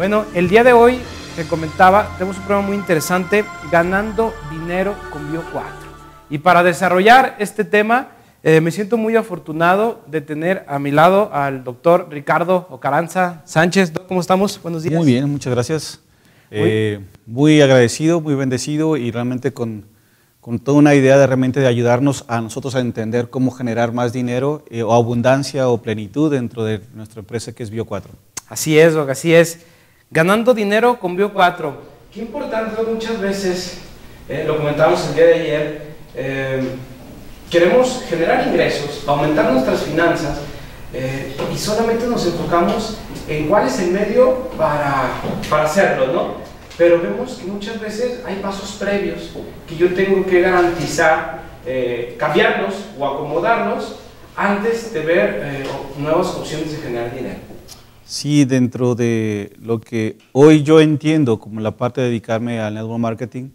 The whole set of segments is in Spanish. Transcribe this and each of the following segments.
Bueno, el día de hoy te comentaba, tenemos un programa muy interesante, ganando dinero con Bio 4. Y para desarrollar este tema, eh, me siento muy afortunado de tener a mi lado al doctor Ricardo Ocaranza Sánchez. ¿Cómo estamos? Buenos días. Muy bien, muchas gracias. Eh, muy agradecido, muy bendecido y realmente con, con, toda una idea de realmente de ayudarnos a nosotros a entender cómo generar más dinero eh, o abundancia o plenitud dentro de nuestra empresa que es Bio4. Así es, Doc, así es. Ganando dinero con Bio 4. Qué importante muchas veces, eh, lo comentábamos el día de ayer, eh, queremos generar ingresos, aumentar nuestras finanzas eh, y solamente nos enfocamos en cuál es el medio para, para hacerlo, ¿no? Pero vemos que muchas veces hay pasos previos que yo tengo que garantizar, cambiarlos o acomodarlos antes de ver nuevas opciones de generar dinero. Sí, dentro de lo que hoy yo entiendo como la parte de dedicarme al network marketing,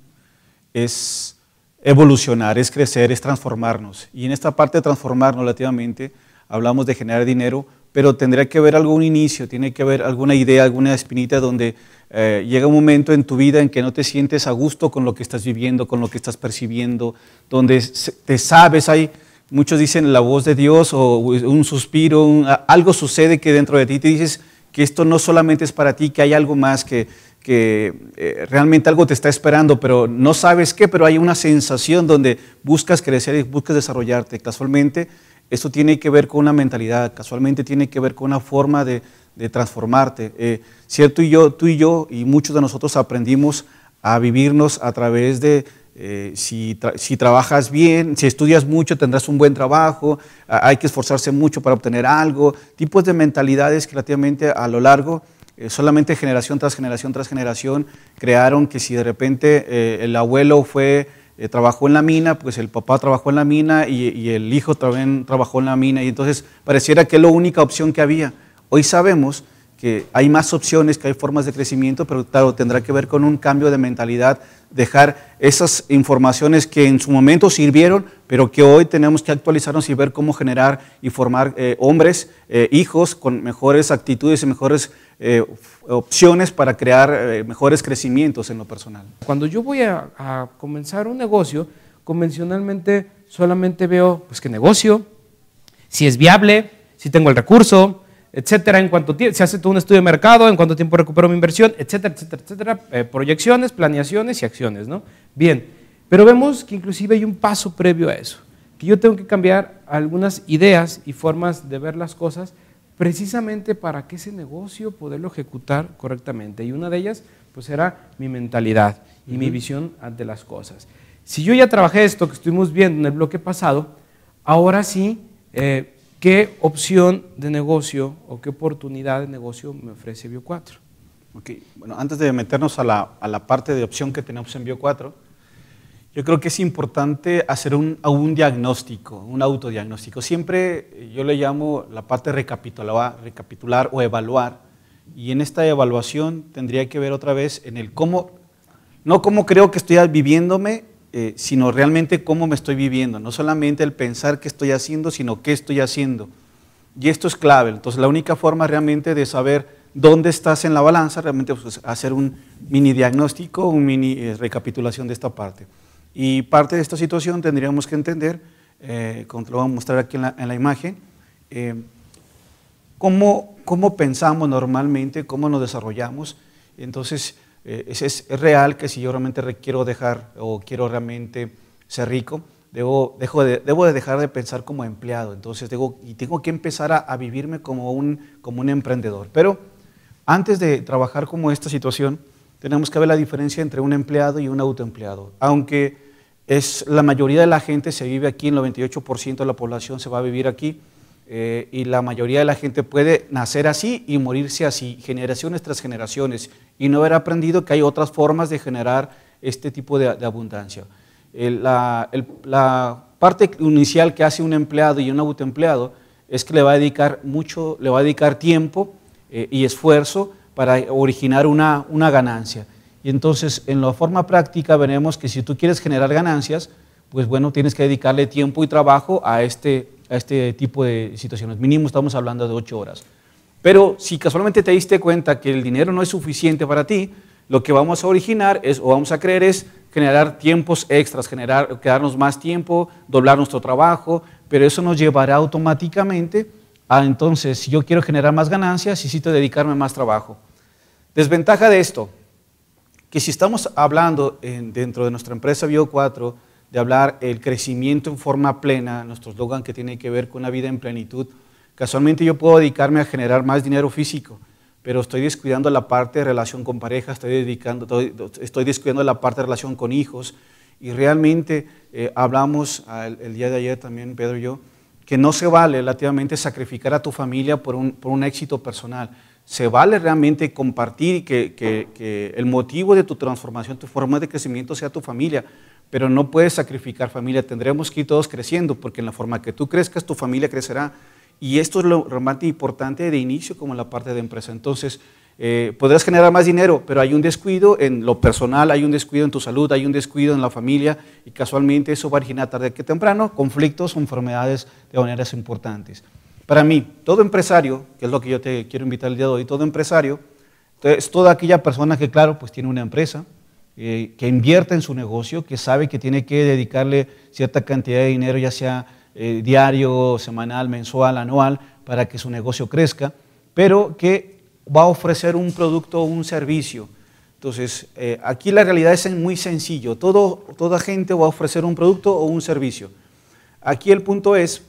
es evolucionar, es crecer, es transformarnos. Y en esta parte de transformarnos relativamente, hablamos de generar dinero, pero tendría que haber algún inicio, tiene que haber alguna idea, alguna espinita donde eh, llega un momento en tu vida en que no te sientes a gusto con lo que estás viviendo, con lo que estás percibiendo, donde te sabes, hay Muchos dicen la voz de Dios o un suspiro, algo sucede que dentro de ti te dices que esto no solamente es para ti, que hay algo más, que, eh, realmente algo te está esperando, pero no sabes qué, pero hay una sensación donde buscas crecer y buscas desarrollarte. Casualmente esto tiene que ver con una mentalidad, casualmente tiene que ver con una forma de, transformarte. Eh, cierto, y yo, tú y yo y muchos de nosotros aprendimos a vivirnos a través de eh, si, trabajas bien, si estudias mucho, tendrás un buen trabajo, hay que esforzarse mucho para obtener algo, tipos de mentalidades que relativamente a lo largo, eh, solamente generación tras generación tras generación, crearon que si de repente eh, el abuelo fue... trabajó en la mina, pues el papá trabajó en la mina y, y el hijo también trabajó en la mina, y entonces pareciera que es la única opción que había. Hoy sabemos que hay más opciones, que hay formas de crecimiento, pero claro, tendrá que ver con un cambio de mentalidad, dejar esas informaciones que en su momento sirvieron, pero que hoy tenemos que actualizarnos y ver cómo generar y formar eh, hombres, eh, hijos con mejores actitudes y mejores eh, opciones para crear mejores crecimientos en lo personal. Cuando yo voy a, a comenzar un negocio, convencionalmente solamente veo pues qué negocio, si es viable, si tengo el recurso, etcétera, en cuanto tiempo, se hace todo un estudio de mercado, en cuánto tiempo recupero mi inversión, etcétera, etcétera, etcétera, eh, proyecciones, planeaciones y acciones, ¿no? Bien, pero vemos que inclusive hay un paso previo a eso, que yo tengo que cambiar algunas ideas y formas de ver las cosas precisamente para que ese negocio poderlo ejecutar correctamente. Y una de ellas, pues, era mi mentalidad y mi visión ante las cosas. Si yo ya trabajé esto que estuvimos viendo en el bloque pasado, ahora sí... Eh, ¿qué opción de negocio o qué oportunidad de negocio me ofrece Bio4? Ok, Bueno, antes de meternos a la, a la, parte de opción que tenemos en Bio4, yo creo que es importante hacer un, un, diagnóstico, un autodiagnóstico. Siempre eh, yo le llamo la parte recapitular, recapitular o evaluar. Y en esta evaluación tendría que ver otra vez en el cómo, no cómo creo que estoy viviéndome eh, sino realmente cómo me estoy viviendo, no solamente el pensar qué estoy haciendo, sino qué estoy haciendo. Y esto es clave. Entonces, la única forma realmente de saber dónde estás en la balanza, realmente pues, hacer un mini diagnóstico, un mini eh, recapitulación de esta parte. Y parte de esta situación tendríamos que entender, eh, como te lo voy a mostrar aquí en la, imagen, eh, cómo, cómo pensamos normalmente, cómo nos desarrollamos. Entonces, eh, es, real que si yo realmente quiero dejar o quiero realmente ser rico, debo, de, dejar de pensar como empleado. Entonces, y tengo que empezar a, vivirme como un, emprendedor. Pero antes de trabajar como esta situación, tenemos que ver la diferencia entre un empleado y un autoempleado. Aunque es la mayoría de la gente se vive aquí, el 98% de la población se va a vivir aquí, eh, y la mayoría de la gente puede nacer así y morirse así, generaciones tras generaciones, y no haber aprendido que hay otras formas de generar este tipo de, abundancia. la, parte inicial que hace un empleado y un autoempleado es que le va a dedicar mucho, le va a dedicar tiempo eh, y esfuerzo para originar una, una ganancia. Y entonces, en la forma práctica, veremos que si tú quieres generar ganancias, pues bueno, tienes que dedicarle tiempo y trabajo a este a este tipo de situaciones. Mínimo estamos hablando de ocho horas. Pero si casualmente te diste cuenta que el dinero no es suficiente para ti, lo que vamos a originar es, o vamos a creer es generar tiempos extras, generar, quedarnos más tiempo, doblar nuestro trabajo, pero eso nos llevará automáticamente a entonces, si yo quiero generar más ganancias, necesito dedicarme más trabajo. Desventaja de esto, que si estamos hablando dentro de nuestra empresa Bio 4 de hablar el crecimiento en forma plena, nuestro slogan que tiene que ver con una vida en plenitud. Casualmente yo puedo dedicarme a generar más dinero físico, pero estoy descuidando la parte de relación con pareja, estoy, dedicando, estoy descuidando la parte de relación con hijos. Y realmente eh, hablamos el, día de ayer también, Pedro y yo, que no se vale relativamente sacrificar a tu familia por un, éxito personal. Se vale realmente compartir que, que, que el motivo de tu transformación, tu forma de crecimiento sea tu familia, pero no puedes sacrificar familia. Tendremos que ir todos creciendo, porque en la forma que tú crezcas, tu familia crecerá. Y esto es lo realmente importante de inicio como la parte de empresa. Entonces, eh, podrás generar más dinero, pero hay un descuido en lo personal, hay un descuido en tu salud, hay un descuido en la familia y casualmente eso va a originar tarde que temprano conflictos o enfermedades de maneras importantes. Para mí, todo empresario, que es lo que yo te quiero invitar el día de hoy, todo empresario es toda aquella persona que, claro, pues tiene una empresa, eh, que invierta en su negocio, que sabe que tiene que dedicarle cierta cantidad de dinero, ya sea eh, diario, semanal, mensual, anual, para que su negocio crezca, pero que va a ofrecer un producto o un servicio. Entonces, eh, aquí la realidad es muy sencillo. Todo, toda gente va a ofrecer un producto o un servicio. Aquí el punto es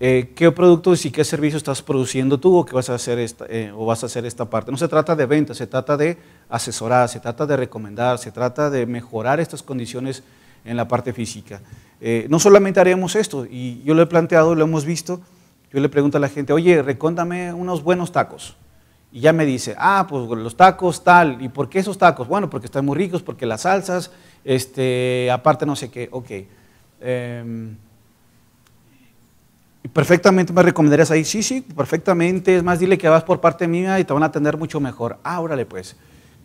eh, qué productos y qué servicios estás produciendo tú o, qué vas a hacer esta, eh, o vas a hacer esta parte. No se trata de venta, se trata de asesorar, se trata de recomendar, se trata de mejorar estas condiciones en la parte física. Eh, no solamente haremos esto, y yo lo he planteado, lo hemos visto, yo le pregunto a la gente, oye, recóndame unos buenos tacos. Y ya me dice, ah, pues los tacos tal, ¿y por qué esos tacos? Bueno, porque están muy ricos, porque las salsas, este, aparte no sé qué, ok. Em, perfectamente me recomendarías ahí, sí, sí, perfectamente, es más, dile que vas por parte mía y te van a atender mucho mejor. Ah, órale pues.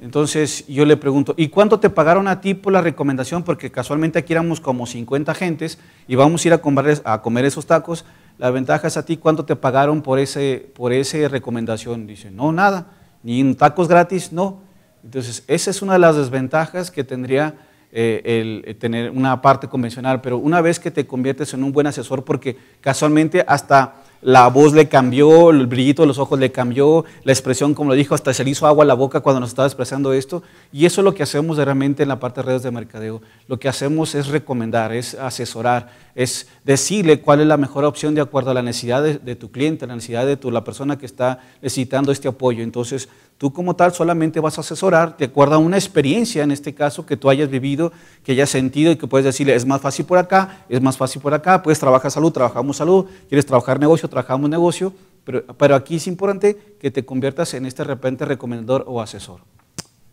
Entonces yo le pregunto, ¿y cuánto te pagaron a ti por la recomendación? Porque casualmente aquí éramos como 50 gentes y vamos a ir a comer, a esos tacos. La ventaja es a ti, ¿cuánto te pagaron por esa por ese recomendación? Dice, no, nada, ni tacos gratis, no. Entonces, esa es una de las desventajas que tendría eh, el eh, tener una parte convencional, pero una vez que te conviertes en un buen asesor, porque casualmente hasta la voz le cambió, el brillito de los ojos le cambió, la expresión, como lo dijo, hasta se le hizo agua a la boca cuando nos estaba expresando esto. Y eso es lo que hacemos realmente en la parte de redes de mercadeo. Lo que hacemos es recomendar, es asesorar, es decirle cuál es la mejor opción de acuerdo a la necesidad de, tu cliente, la necesidad de tu, la persona que está necesitando este apoyo. Entonces, Tú como tal solamente vas a asesorar te acuerdas una experiencia, en este caso, que tú hayas vivido, que hayas sentido y que puedes decirle, es más fácil por acá, es más fácil por acá, puedes trabajar salud, trabajamos salud, quieres trabajar negocio, trabajamos negocio, pero, aquí es importante que te conviertas en este repente recomendador o asesor.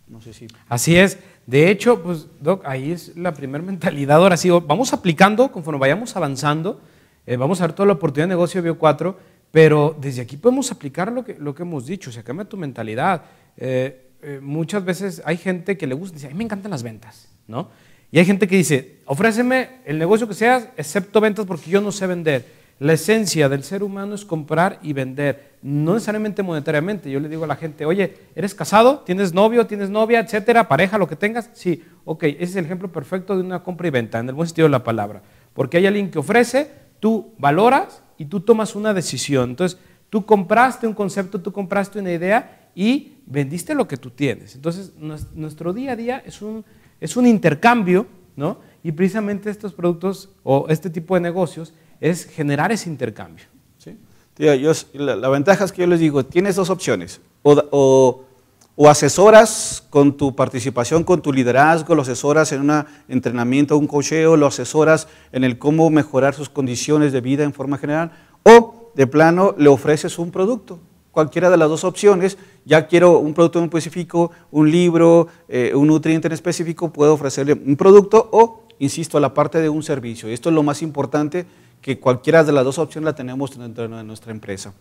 No sé si... Así es. De hecho, pues, Doc, ahí es la primera mentalidad. Ahora sí, vamos aplicando conforme vayamos avanzando. Eh, vamos a ver toda la oportunidad de negocio Bio 4 pero desde aquí podemos aplicar lo que, hemos dicho, o sea, cambia tu mentalidad. Eh, eh, muchas veces hay gente que le gusta, dice, a mí me encantan las ventas, ¿no? Y hay gente que dice, ofréceme el negocio que seas, excepto ventas, porque yo no sé vender. La esencia del ser humano es comprar y vender, no necesariamente monetariamente. Yo le digo a la gente, oye, ¿eres casado? ¿Tienes novio? ¿Tienes novia? Etcétera, pareja, lo que tengas. Sí, ok, ese es el ejemplo perfecto de una compra y venta, en el buen sentido de la palabra. Porque hay alguien que ofrece, tú valoras y tú tomas una decisión. Entonces, tú compraste un concepto, tú compraste una idea y vendiste lo que tú tienes. Entonces, nuestro día a día es un, es un intercambio, ¿no? Y precisamente estos productos o este tipo de negocios es generar ese intercambio. Sí. yo, la, ventaja es que yo les digo, tienes dos opciones. o o asesoras con tu participación, con tu liderazgo, lo asesoras en un entrenamiento, un cocheo, lo asesoras en el cómo mejorar sus condiciones de vida en forma general, o de plano le ofreces un producto. Cualquiera de las dos opciones, ya quiero un producto en específico, un libro, eh, un nutriente en específico, puedo ofrecerle un producto o, insisto, a la parte de un servicio. Esto es lo más importante que cualquiera de las dos opciones la tenemos dentro de nuestra empresa.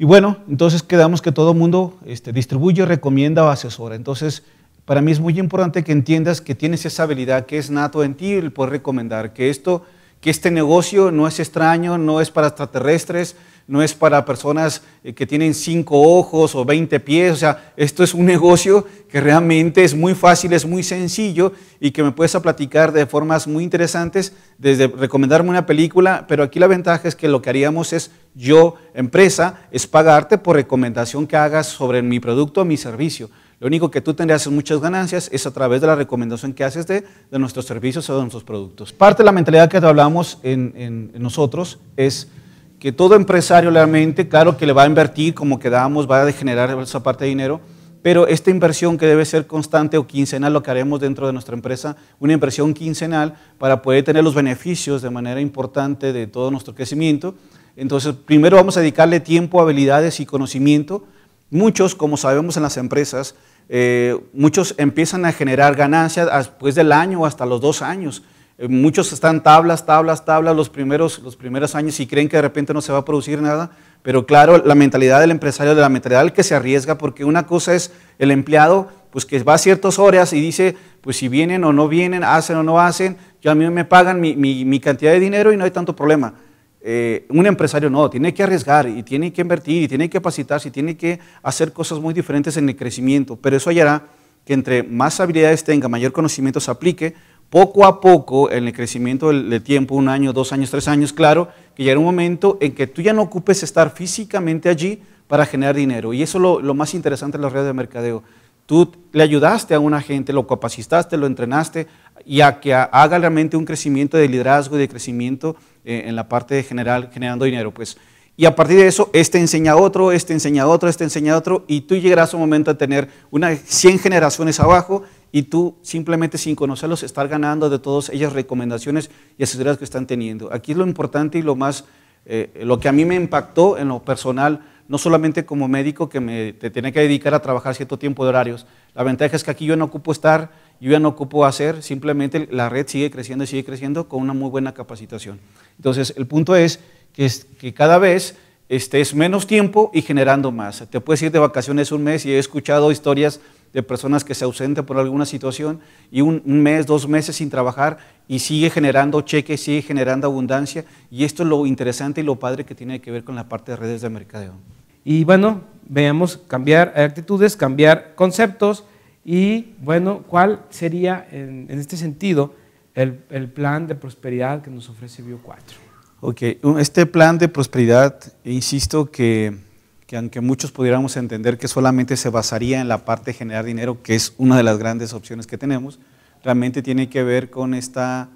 Y bueno, entonces quedamos que todo mundo este, distribuye, recomienda o asesora. Entonces, para mí es muy importante que entiendas que tienes esa habilidad que es nato en ti el poder recomendar, que esto, que este negocio no es extraño, no es para extraterrestres, no es para personas eh, que tienen cinco ojos o 20 pies, o sea, esto es un negocio que realmente es muy fácil, es muy sencillo y que me puedes platicar de formas muy interesantes, desde recomendarme una película, pero aquí la ventaja es que lo que haríamos es yo, empresa, es pagarte por recomendación que hagas sobre mi producto o mi servicio. Lo único que tú tendrías muchas ganancias es a través de la recomendación que haces de, nuestros servicios o de nuestros productos. Parte de la mentalidad que hablamos en nosotros es que todo empresario realmente, claro que le va a invertir, como quedamos, va a generar esa parte de dinero, pero esta inversión que debe ser constante o quincenal, lo que haremos dentro de nuestra empresa, una inversión quincenal para poder tener los beneficios de manera importante de todo nuestro crecimiento. Entonces, primero vamos a dedicarle tiempo, habilidades y conocimiento. Muchos, como sabemos en las empresas, eh, muchos empiezan a generar ganancias después del año o hasta los dos años. Eh, muchos están tablas, tablas, tablas los primeros, los primeros años y creen que de repente no se va a producir nada, pero claro, la mentalidad del empresario, de la mentalidad del que se arriesga, porque una cosa es el empleado, pues que va a ciertas horas y dice, pues si vienen o no vienen, hacen o no hacen, yo a mí me pagan mi, mi, cantidad de dinero y no hay tanto problema. Eh, un empresario no, tiene que arriesgar y tiene que invertir y tiene que capacitarse y tiene que hacer cosas muy diferentes en el crecimiento, pero eso hallará que entre más habilidades tenga, mayor conocimiento se aplique, poco a poco, en el crecimiento del, tiempo, un año, dos años, tres años, claro, que llega un momento en que tú ya no ocupes estar físicamente allí para generar dinero. Y eso es lo, más interesante de las redes de mercadeo. Tú le ayudaste a una gente, lo capacitaste, lo entrenaste y a que haga realmente un crecimiento de liderazgo y de crecimiento eh, en la parte general, generando dinero. Pues. Y a partir de eso, este enseña a otro, este enseña a otro, este enseña a otro, y tú llegarás a un momento a tener unas 100 generaciones abajo y tú simplemente sin conocerlos estar ganando de todas ellas recomendaciones y asesorías que están teniendo. Aquí es lo importante y lo más, eh, lo que a mí me impactó en lo personal, no solamente como médico que me te tenía que dedicar a trabajar cierto tiempo de horarios, la ventaja es que aquí yo no ocupo estar, yo ya no ocupo hacer, simplemente la red sigue creciendo y sigue creciendo con una muy buena capacitación. Entonces, el punto es que, es, que cada vez estés menos tiempo y generando más. Te puedes ir de vacaciones un mes y he escuchado historias de personas que se ausentan por alguna situación y un, mes, dos meses sin trabajar y sigue generando cheques, sigue generando abundancia. Y esto es lo interesante y lo padre que tiene que ver con la parte de redes de mercadeo. Y bueno, veamos cambiar eh, actitudes, cambiar conceptos y bueno, ¿cuál sería en, este sentido el, el, plan de prosperidad que nos ofrece Bio 4? Ok, este plan de prosperidad, insisto que que aunque muchos pudiéramos entender que solamente se basaría en la parte de generar dinero, que es una de las grandes opciones que tenemos, realmente tiene que ver con esta,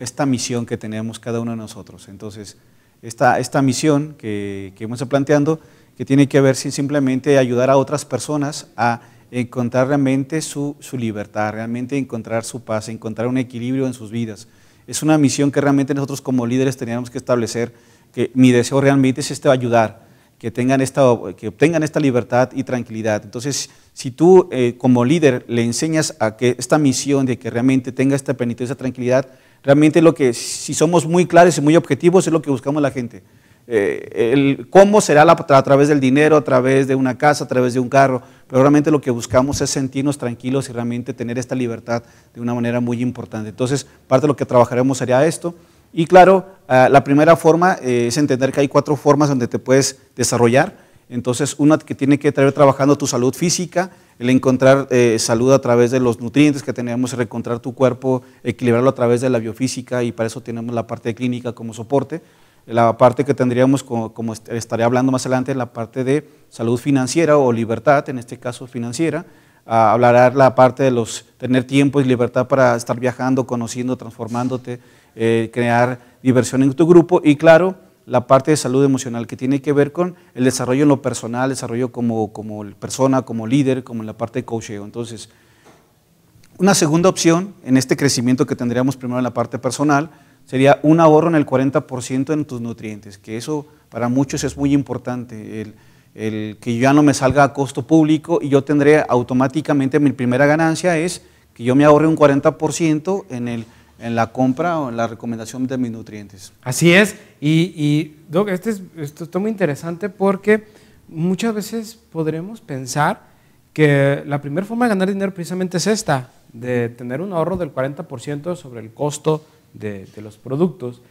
esta misión que tenemos cada uno de nosotros. Entonces, esta, esta misión que, que hemos planteando, que tiene que ver sin simplemente ayudar a otras personas a encontrar realmente su, su, libertad, realmente encontrar su paz, encontrar un equilibrio en sus vidas. Es una misión que realmente nosotros como líderes teníamos que establecer, que mi deseo realmente es este ayudar, que, tengan esta, que obtengan esta libertad y tranquilidad. Entonces, si tú eh, como líder le enseñas a que esta misión de que realmente tenga esta penitencia, tranquilidad, realmente lo que, si somos muy claros y muy objetivos, es lo que buscamos la gente. Eh, cómo será a través del dinero, a través de una casa, a través de un carro, pero realmente lo que buscamos es sentirnos tranquilos y realmente tener esta libertad de una manera muy importante. Entonces, parte de lo que trabajaremos sería esto. Y claro, eh, la primera forma eh, es entender que hay cuatro formas donde te puedes desarrollar. Entonces, una que tiene que traer trabajando tu salud física, el encontrar eh, salud a través de los nutrientes que tenemos, el tu cuerpo, equilibrarlo a través de la biofísica y para eso tenemos la parte clínica como soporte. La parte que tendríamos, como, estaré hablando más adelante, la parte de salud financiera o libertad, en este caso financiera. hablar ah, hablará la parte de los tener tiempo y libertad para estar viajando, conociendo, transformándote, eh, crear diversión en tu grupo y claro, la parte de salud emocional que tiene que ver con el desarrollo en lo personal, desarrollo como, como persona, como líder, como en la parte de coaching. Entonces, una segunda opción en este crecimiento que tendríamos primero en la parte personal sería un ahorro en el 40% en tus nutrientes, que eso para muchos es muy importante, el, el que ya no me salga a costo público y yo tendré automáticamente mi primera ganancia es que yo me ahorre un 40% en el en la compra o en la recomendación de mis nutrientes. Así es, y, y Doc, este es, esto está muy interesante porque muchas veces podremos pensar que la primera forma de ganar dinero precisamente es esta, de tener un ahorro del 40% sobre el costo de, de, los productos,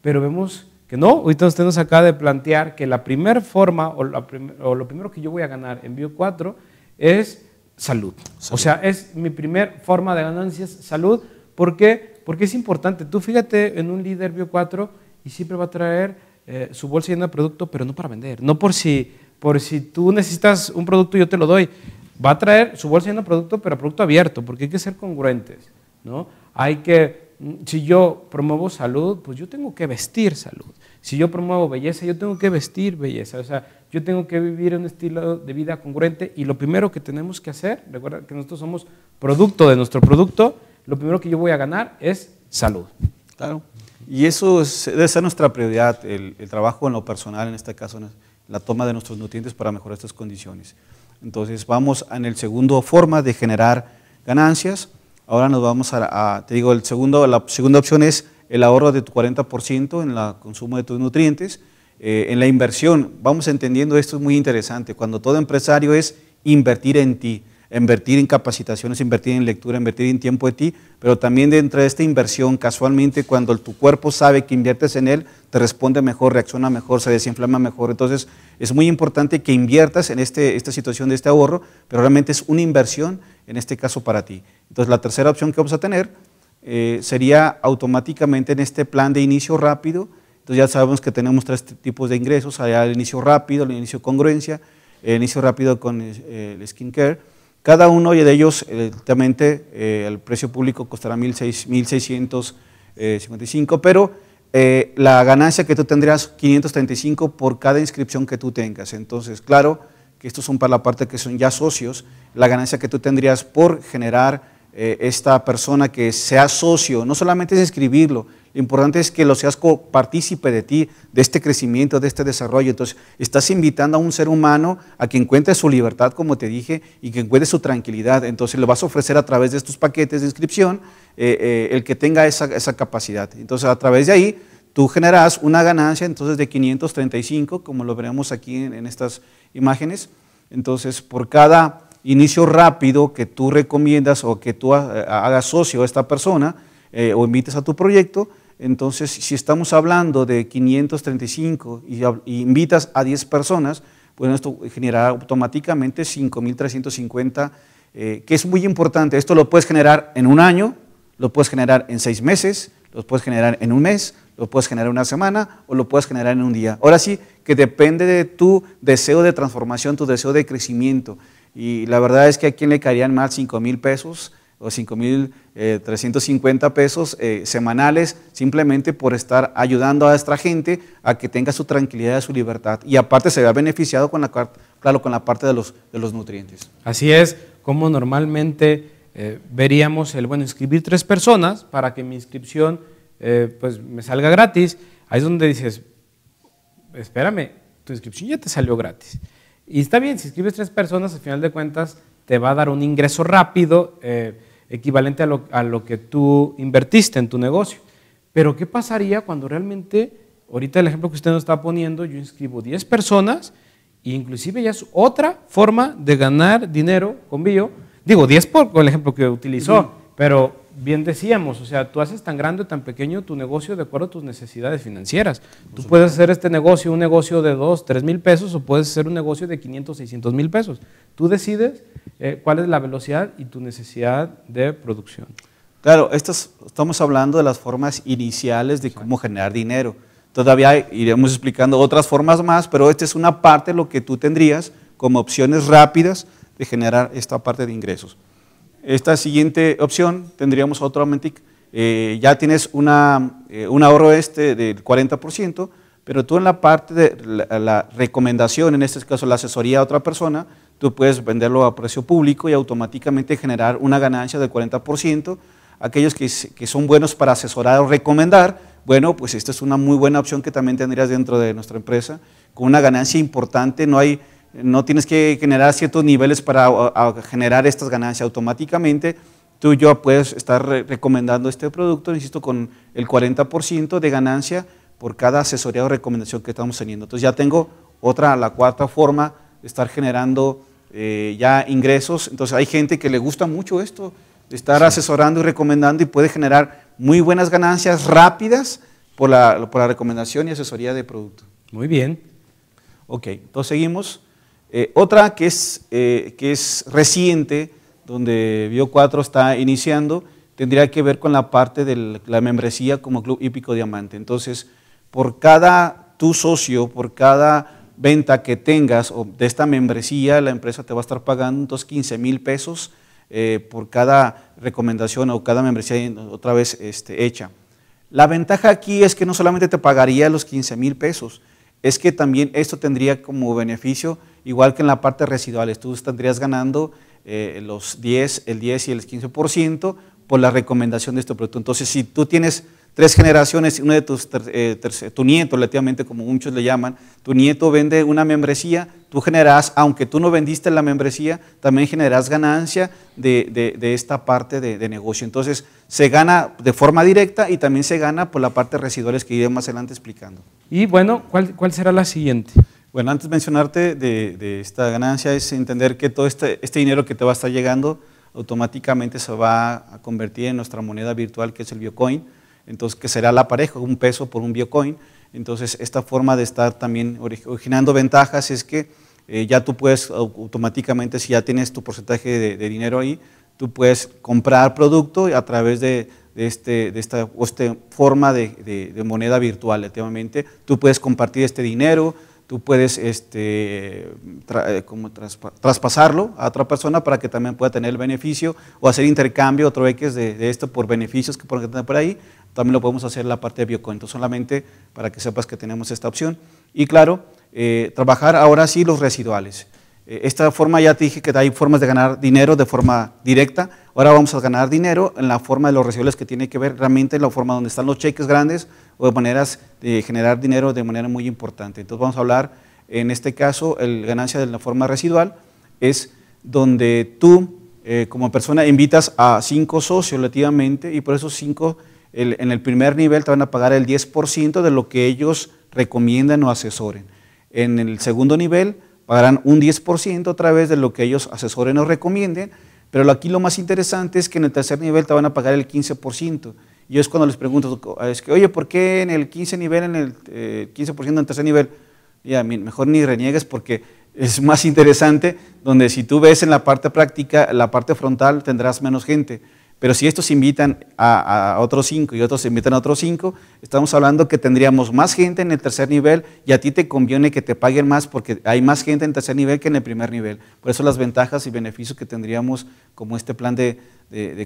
pero vemos que no, ahorita usted nos acaba de plantear que la primera forma o, o lo primero que yo voy a ganar en Bio 4 es salud. O sea, es mi primera forma de ganancias, salud, porque porque es importante. Tú fíjate en un líder bio 4 y siempre va a traer eh, su bolsa llena de producto, pero no para vender. No por si, por si tú necesitas un producto y yo te lo doy. Va a traer su bolsa llena de producto, pero producto abierto, porque hay que ser congruentes. ¿no? Hay que, mm, si yo promuevo salud, pues yo tengo que vestir salud. Si yo promuevo belleza, yo tengo que vestir belleza. O sea, yo tengo que vivir un estilo de vida congruente y lo primero que tenemos que hacer, recuerda que nosotros somos producto de nuestro producto, lo primero que yo voy a ganar es salud. Claro. Y eso debe ser nuestra prioridad, el, trabajo en lo personal, en este caso, la toma de nuestros nutrientes para mejorar estas condiciones. Entonces vamos en el segundo forma de generar ganancias. Ahora nos vamos a, te digo, el segundo, la segunda opción es el ahorro de tu 40% en el consumo de tus nutrientes. Eh, en la inversión, vamos entendiendo esto es muy interesante. Cuando todo empresario es invertir en ti, invertir en capacitaciones, invertir en lectura, invertir en tiempo de ti, pero también dentro de esta inversión, casualmente, cuando tu cuerpo sabe que inviertes en él, te responde mejor, reacciona mejor, se desinflama mejor. Entonces, es muy importante que inviertas en este, esta situación de este ahorro, pero realmente es una inversión, en este caso, para ti. Entonces, la tercera opción que vamos a tener eh, sería automáticamente en este plan de inicio rápido. Entonces, ya sabemos que tenemos tres tipos de ingresos, allá el inicio rápido, el inicio congruencia, el inicio rápido con eh, el skincare, cada uno de ellos, evidentemente, eh, el precio público costará 1.655, eh, pero eh, la ganancia que tú tendrías, 535 por cada inscripción que tú tengas. Entonces, claro, que estos son para la parte que son ya socios, la ganancia que tú tendrías por generar eh, esta persona que sea socio, no solamente es escribirlo, lo importante es que lo seas partícipe de ti, de este crecimiento, de este desarrollo. Entonces, estás invitando a un ser humano a que encuentre su libertad, como te dije, y que encuentre su tranquilidad. Entonces, le vas a ofrecer a través de estos paquetes de inscripción eh, eh, el que tenga esa, capacidad. Entonces, a través de ahí, tú generas una ganancia entonces de 535, como lo veremos aquí en estas imágenes. Entonces, por cada inicio rápido que tú recomiendas o que tú eh, hagas socio a esta persona eh, o invites a tu proyecto, entonces si estamos hablando de 535 y, invitas a 10 personas, pues esto generará automáticamente 5.350, eh, que es muy importante. Esto lo puedes generar en un año, lo puedes generar en seis meses, lo puedes generar en un mes, lo puedes generar en una semana o lo puedes generar en un día. Ahora sí, que depende de tu deseo de transformación, tu deseo de crecimiento. Y la verdad es que a quien le caerían más 5 mil pesos o 5 mil 350 eh, pesos eh, semanales simplemente por estar ayudando a esta gente a que tenga su tranquilidad, su libertad. Y aparte se vea beneficiado con la, claro, con la parte de los, nutrientes. Así es, como normalmente eh, veríamos el, bueno, inscribir tres personas para que mi inscripción pues me salga gratis. Ahí es donde dices, espérame, tu inscripción ya te salió gratis. Y está bien, si escribes tres personas, al final de cuentas te va a dar un ingreso rápido eh, equivalente a lo, a lo, que tú invertiste en tu negocio. Pero ¿qué pasaría cuando realmente, ahorita el ejemplo que usted nos está poniendo, yo inscribo 10 personas e inclusive ya es otra forma de ganar dinero con bio. Digo, 10 por el ejemplo que utilizó, pero bien decíamos, o sea, tú haces tan grande o tan pequeño tu negocio de acuerdo a tus necesidades financieras. Tú puedes hacer este negocio, un negocio de 2, 3 mil pesos o puedes hacer un negocio de 500, 600 mil pesos. Tú decides eh, cuál es la velocidad y tu necesidad de producción. Claro, estamos hablando de las formas iniciales de cómo generar dinero. Todavía iremos explicando otras formas más, pero esta es una parte de lo que tú tendrías como opciones rápidas de generar esta parte de ingresos. Esta siguiente opción tendríamos otro Eh, ya tienes una, eh, un ahorro este del 40%, pero tú en la parte de la, recomendación, en este caso la asesoría a otra persona, tú puedes venderlo a precio público y automáticamente generar una ganancia del 40%. Aquellos que, que son buenos para asesorar o recomendar, bueno, pues esta es una muy buena opción que también tendrías dentro de nuestra empresa, con una ganancia importante, no hay no tienes que generar ciertos niveles para generar estas ganancias automáticamente. Tú y yo puedes estar recomendando este producto, insisto, con el 40% de ganancia por cada asesoría o recomendación que estamos teniendo. Entonces ya tengo otra, la cuarta forma de estar generando eh, ya ingresos. Entonces hay gente que le gusta mucho esto, de estar asesorando y recomendando y puede generar muy buenas ganancias rápidas por la, por la recomendación y asesoría de producto. Muy bien. Ok, entonces seguimos. Eh, otra eh, que es, reciente, donde Bio4 está iniciando, tendría que ver con la parte de la membresía como Club Hípico Diamante. Entonces, por cada tu socio, por cada venta que tengas de esta membresía, la empresa te va a estar pagando unos 15 mil pesos eh, por cada recomendación o cada membresía otra vez este, hecha. La ventaja aquí es que no solamente te pagaría los 15 mil pesos, es que también esto tendría como beneficio, igual que en la parte residual, tú estarías ganando eh, los 10, el 10 y el 15% por la recomendación de este producto. Entonces, si tú tienes tres generaciones, uno de tus, eh, tu nieto, relativamente como muchos le llaman, tu nieto vende una membresía, tú generas, aunque tú no vendiste la membresía, también generas ganancia de, esta parte de, negocio. Entonces, se gana de forma directa y también se gana por la parte de residuales que iré más adelante explicando. Y bueno, ¿cuál, será la siguiente? Bueno, antes de mencionarte de, esta ganancia es entender que todo este, este dinero que te va a estar llegando automáticamente se va a convertir en nuestra moneda virtual que es el Biocoin entonces que será la pareja, un peso por un Biocoin. Entonces, esta forma de estar también originando ventajas es que eh, ya tú puedes automáticamente, si ya tienes tu porcentaje de, dinero ahí, tú puedes comprar producto a través de, este, esta, esta, forma de, moneda virtual, efectivamente. Tú puedes compartir este dinero, tú puedes este, eh, como traspasarlo a otra persona para que también pueda tener el beneficio o hacer intercambio otro x de, de, esto por beneficios que puedan tener por ahí. También lo podemos hacer en la parte de biocuento solamente para que sepas que tenemos esta opción. Y claro, eh, trabajar ahora sí los residuales. Eh, esta forma ya te dije que hay formas de ganar dinero de forma directa. Ahora vamos a ganar dinero en la forma de los residuales que tiene que ver realmente en la forma donde están los cheques grandes o de maneras de generar dinero de manera muy importante. Entonces vamos a hablar, en este caso, el ganancia de la forma residual es donde tú eh, como persona invitas a cinco socios relativamente y por esos cinco en el primer nivel te van a pagar el 10% de lo que ellos recomiendan o asesoren. En el segundo nivel pagarán un 10% a través de lo que ellos asesoren o recomienden, pero aquí lo más interesante es que en el tercer nivel te van a pagar el 15%. Y es cuando les pregunto, es que, oye, ¿por qué en el 15 nivel, en el 15% eh, en tercer nivel? Ya, mejor ni reniegues porque es más interesante, donde si tú ves en la parte práctica, la parte frontal tendrás menos gente. Pero si estos invitan a, otros cinco y otros invitan a otros cinco, estamos hablando que tendríamos más gente en el tercer nivel y a ti te conviene que te paguen más porque hay más gente en tercer nivel que en el primer nivel. Por eso las ventajas y beneficios que tendríamos como este plan de,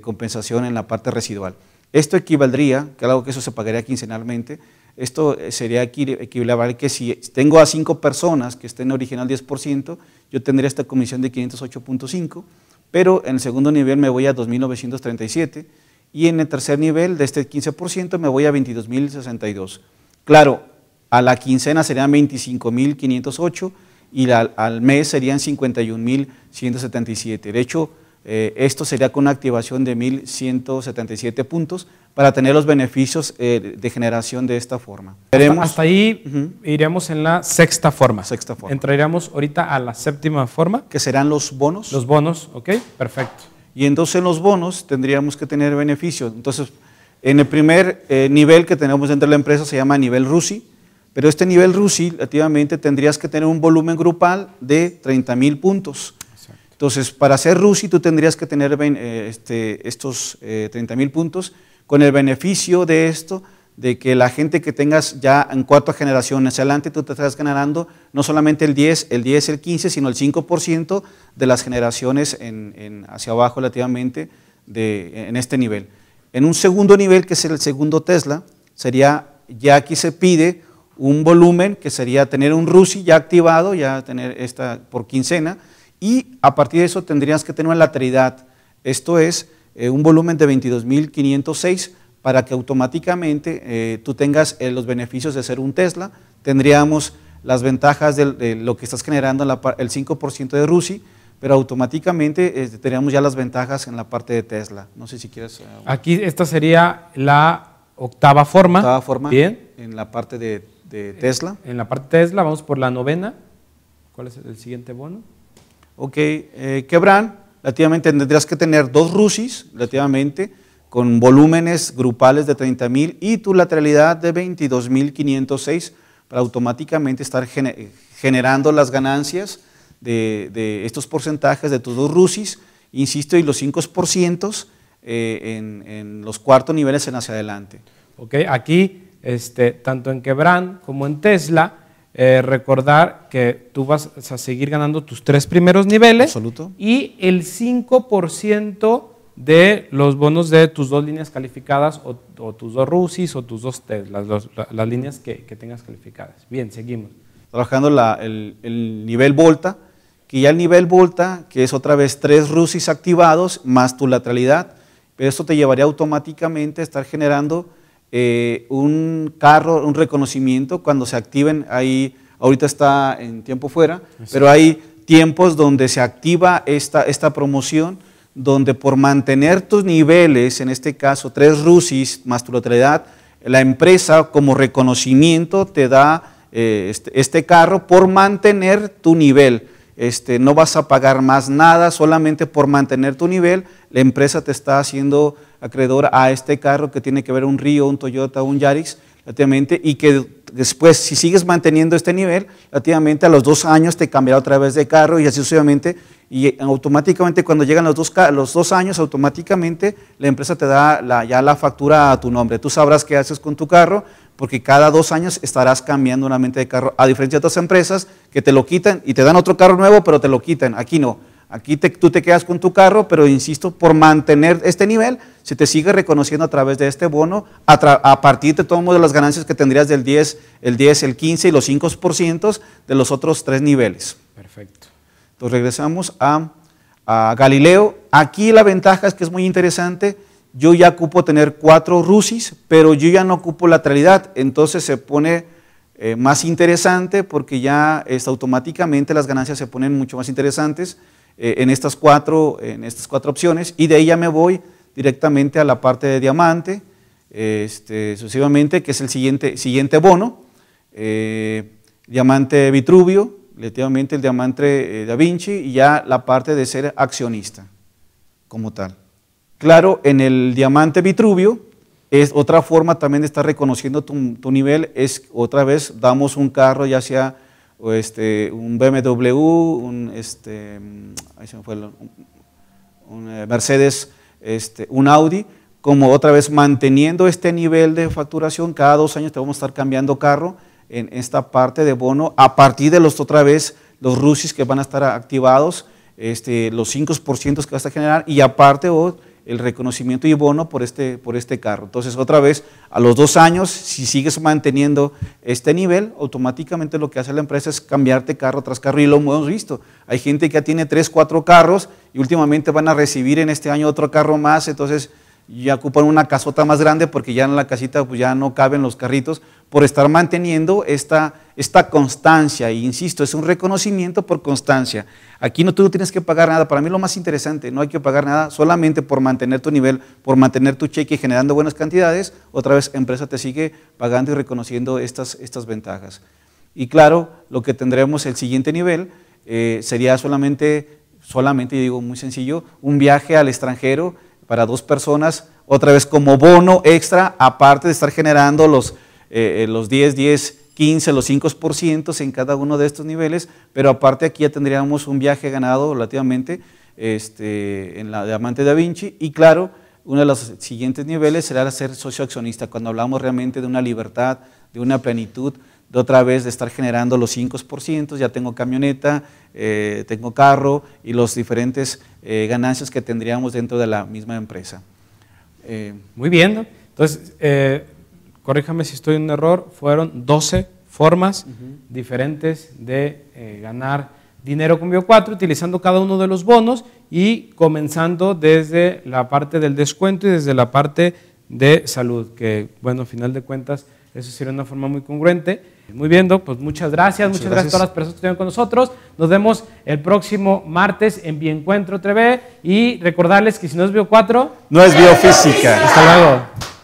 compensación en la parte residual. Esto equivaldría, que algo que eso se pagaría quincenalmente, esto sería equivalente que si tengo a cinco personas que estén original 10%, yo tendría esta comisión de 508.5 pero en el segundo nivel me voy a 2.937 y en el tercer nivel de este 15% me voy a 22.062. Claro, a la quincena serían 25.508 y al mes serían 51.177. De hecho, eh, esto sería con una activación de 1.177 puntos para tener los beneficios eh, de generación de esta forma. hasta, ahí iremos en la sexta forma. Sexta forma. Entraríamos ahorita a la séptima forma. Que serán los bonos. Los bonos, ok, perfecto. Y entonces en los bonos tendríamos que tener beneficios. Entonces, en el primer eh, nivel que tenemos dentro de la empresa se llama nivel RUSI, pero este nivel RUSI, activamente, tendrías que tener un volumen grupal de 30.000 puntos. Entonces, para ser RUSI tú tendrías que tener eh, este, estos 30.000 eh, puntos con el beneficio de esto, de que la gente que tengas ya en cuarta generación hacia adelante, tú te estás ganando no solamente el 10, el 10, el 15, sino el 5% de las generaciones hacia abajo relativamente de, en este nivel. En un segundo nivel, que es el segundo Tesla, sería, ya aquí se pide un volumen que sería tener un RUSI ya activado, ya tener esta por quincena, y a partir de eso tendrías que tener una lateralidad, esto es eh, un volumen de 22.506 para que automáticamente eh, tú tengas eh, los beneficios de ser un Tesla, tendríamos las ventajas de, lo que estás generando el 5% de RUSI, pero automáticamente tendríamos ya las ventajas en la parte de Tesla. No sé si quieres... Aquí esta sería la octava forma. Octava forma. Bien. En la parte de, de Tesla. En la parte de Tesla, vamos por la novena. ¿Cuál es el siguiente bono? Ok, quebrant, eh, Quebran, relativamente tendrías que tener dos rusis, relativamente, con volúmenes grupales de 30.000 y tu lateralidad de 22.506 para automáticamente estar eh, generando las ganancias de, estos porcentajes de tus dos rusis, insisto, y los 5% eh, en, los cuartos niveles en hacia adelante. Ok, aquí, este, tanto en Quebran como en Tesla, eh, recordar que tú vas a seguir ganando tus tres primeros niveles Absoluto. y el 5% de los bonos de tus dos líneas calificadas o, tus dos RUSIs o tus dos TES, las, líneas que, tengas calificadas. Bien, seguimos. Trabajando el, nivel volta, que ya el nivel volta, que es otra vez tres RUSIs activados más tu lateralidad, pero esto te llevaría automáticamente a estar generando eh, un carro, un reconocimiento, cuando se activen, ahí, ahorita está en tiempo fuera, pero hay tiempos donde se activa esta, esta promoción, donde por mantener tus niveles, en este caso tres RUSIS más tu localidad, la empresa como reconocimiento te da eh, este, este, carro por mantener tu nivel. Este, no vas a pagar más nada, solamente por mantener tu nivel, la empresa te está haciendo acreedor a este carro que tiene que ver un Río, un Toyota, un Yaris, y que después, si sigues manteniendo este nivel, relativamente a los dos años te cambiará otra vez de carro y así sucesivamente, y eh, automáticamente cuando llegan los dos, los dos años, automáticamente la empresa te da ya la factura a tu nombre. Tú sabrás qué haces con tu carro, porque cada dos años estarás cambiando una mente de carro, a diferencia de otras empresas que te lo quitan y te dan otro carro nuevo, pero te lo quitan. Aquí no. Aquí tú te quedas con tu carro, pero insisto, por mantener este nivel, se te sigue reconociendo a través de este bono, a, partir de todo de las ganancias que tendrías del 10, el 10, el 15 y los 5% de los otros tres niveles. Perfecto. Entonces regresamos a, Galileo. Aquí la ventaja es que es muy interesante. Yo ya ocupo tener cuatro RUSIS, pero yo ya no ocupo lateralidad. Entonces se pone eh, más interesante porque ya es, este, automáticamente las ganancias se ponen mucho más interesantes eh, en, estas cuatro, en estas cuatro opciones y de ahí ya me voy directamente a la parte de diamante, este, sucesivamente, que es el siguiente, siguiente bono, eh, diamante Vitruvio, relativamente el diamante eh, Da Vinci y ya la parte de ser accionista como tal. Claro, en el diamante Vitruvio es otra forma también de estar reconociendo tu, tu nivel, es otra vez damos un carro ya sea este, un BMW, un, este, un eh, Mercedes, este, un Audi, como otra vez manteniendo este nivel de facturación, cada dos años te vamos a estar cambiando carro en esta parte de bono, a partir de los otra vez, los RUSIS que van a estar activados, este, los 5% que vas a generar, y aparte, oh, el reconocimiento y bono por este, por este carro. Entonces, otra vez, a los dos años, si sigues manteniendo este nivel, automáticamente lo que hace la empresa es cambiarte carro tras carro y lo hemos visto. Hay gente que ya tiene tres, cuatro carros y últimamente van a recibir en este año otro carro más, entonces ya ocupan una casota más grande porque ya en la casita pues, ya no caben los carritos, por estar manteniendo esta, esta constancia. E insisto, es un reconocimiento por constancia. Aquí no tú tienes que pagar nada. Para mí lo más interesante, no hay que pagar nada solamente por mantener tu nivel, por mantener tu cheque generando buenas cantidades. Otra vez, empresa te sigue pagando y reconociendo estas, estas ventajas. Y claro, lo que tendremos el siguiente nivel eh, sería solamente, solamente, digo muy sencillo, un viaje al extranjero para dos personas, otra vez como bono extra, aparte de estar generando los, eh, eh, los 10, 10, 15, los 5% en cada uno de estos niveles, pero aparte aquí ya tendríamos un viaje ganado relativamente este, en la diamante da Vinci y claro, uno de los siguientes niveles será ser socioaccionista, cuando hablamos realmente de una libertad, de una plenitud, de otra vez de estar generando los 5%, ya tengo camioneta, eh, tengo carro y los diferentes ganancias que tendríamos dentro de la misma empresa. Muy bien, entonces corríjame si estoy en un error, fueron 12 formas diferentes de eh, ganar dinero con Bio4, utilizando cada uno de los bonos y comenzando desde la parte del descuento y desde la parte de salud, que bueno, a final de cuentas, eso sería una forma muy congruente. Muy bien, pues muchas gracias, muchas, gracias. a todas las personas que estuvieron con nosotros. Nos vemos el próximo martes en Biencuentro TV y recordarles que si no es Bio4, no es biofísica. Hasta luego.